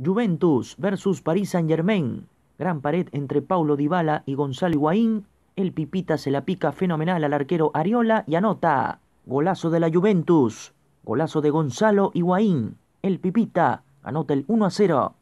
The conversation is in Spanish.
Juventus versus Paris Saint-Germain. Gran pared entre Paulo Dybala y Gonzalo Higuaín. El Pipita se la pica fenomenal al arquero Ariola y anota. Golazo de la Juventus. Golazo de Gonzalo Higuaín. El Pipita anota el 1 a 0.